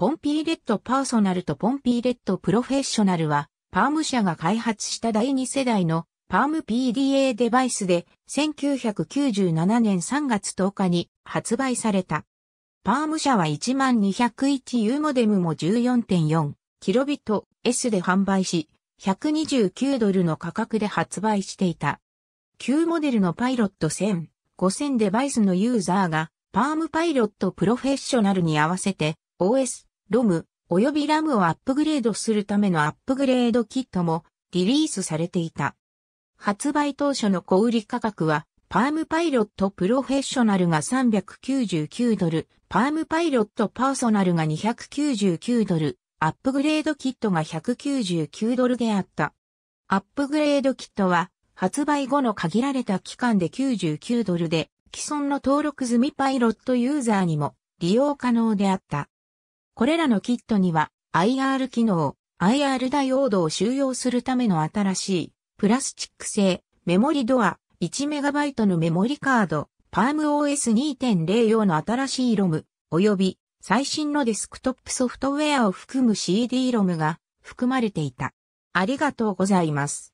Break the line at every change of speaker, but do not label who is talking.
ポンピーレッドパーソナルとポンピーレッドプロフェッショナルは、パーム社が開発した第2世代のパーム PDA デバイスで、1997年3月10日に発売された。パーム社は 1201U モデムも 14.4kbit S で販売し、129ドルの価格で発売していた。旧モデルのパイロット1000、5000デバイスのユーザーが、パームパイロットプロフェッショナルに合わせて、OS ロム、及びラムをアップグレードするためのアップグレードキットもリリースされていた。発売当初の小売価格は、パームパイロットプロフェッショナルが399ドル、パームパイロットパーソナルが299ドル、アップグレードキットが199ドルであった。アップグレードキットは、発売後の限られた期間で99ドルで、既存の登録済みパイロットユーザーにも利用可能であった。これらのキットには IR 機能、IR ダイオードを収容するための新しいプラスチック製メモリドア 1MB のメモリカード、パーム o s 2 0用の新しい ROM 及び最新のデスクトップソフトウェアを含む CD ロムが含まれていた。ありがとうござ
います。